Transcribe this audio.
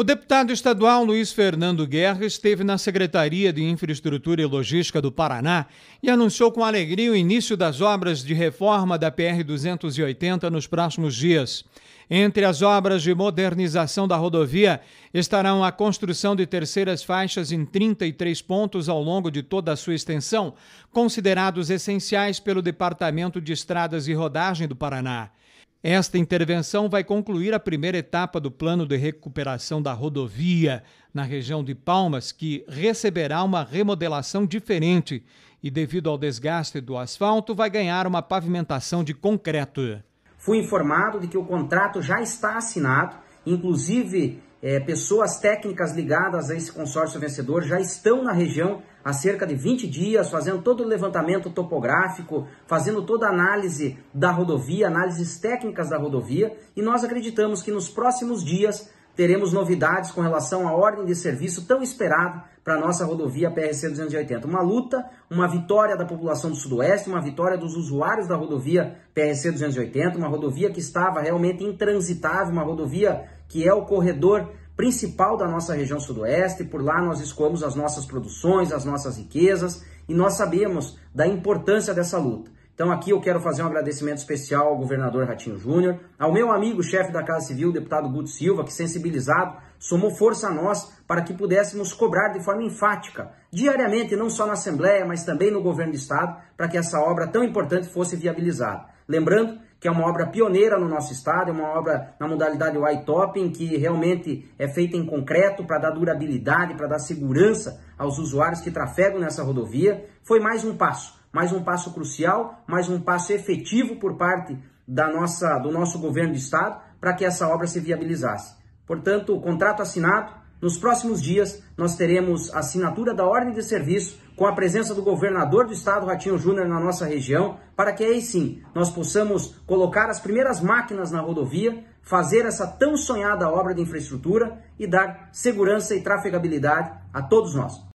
O deputado estadual Luiz Fernando Guerra esteve na Secretaria de Infraestrutura e Logística do Paraná e anunciou com alegria o início das obras de reforma da PR-280 nos próximos dias. Entre as obras de modernização da rodovia estarão a construção de terceiras faixas em 33 pontos ao longo de toda a sua extensão, considerados essenciais pelo Departamento de Estradas e Rodagem do Paraná. Esta intervenção vai concluir a primeira etapa do plano de recuperação da rodovia na região de Palmas, que receberá uma remodelação diferente e, devido ao desgaste do asfalto, vai ganhar uma pavimentação de concreto. Fui informado de que o contrato já está assinado, inclusive é, pessoas técnicas ligadas a esse consórcio vencedor já estão na região há cerca de 20 dias, fazendo todo o levantamento topográfico, fazendo toda a análise da rodovia, análises técnicas da rodovia, e nós acreditamos que nos próximos dias teremos novidades com relação à ordem de serviço tão esperada para a nossa rodovia PRC 280. Uma luta, uma vitória da população do Sudoeste, uma vitória dos usuários da rodovia PRC 280, uma rodovia que estava realmente intransitável, uma rodovia que é o corredor principal da nossa região sudoeste, por lá nós escoamos as nossas produções, as nossas riquezas e nós sabemos da importância dessa luta. Então aqui eu quero fazer um agradecimento especial ao governador Ratinho Júnior, ao meu amigo chefe da Casa Civil, deputado Guto Silva, que sensibilizado somou força a nós para que pudéssemos cobrar de forma enfática, diariamente, não só na Assembleia, mas também no governo do estado, para que essa obra tão importante fosse viabilizada. Lembrando que é uma obra pioneira no nosso estado, é uma obra na modalidade white topping que realmente é feita em concreto para dar durabilidade, para dar segurança aos usuários que trafegam nessa rodovia. Foi mais um passo, mais um passo crucial, mais um passo efetivo por parte da nossa, do nosso governo do estado para que essa obra se viabilizasse. Portanto, contrato assinado, nos próximos dias, nós teremos a assinatura da ordem de serviço com a presença do governador do estado, Ratinho Júnior, na nossa região, para que aí sim nós possamos colocar as primeiras máquinas na rodovia, fazer essa tão sonhada obra de infraestrutura e dar segurança e trafegabilidade a todos nós.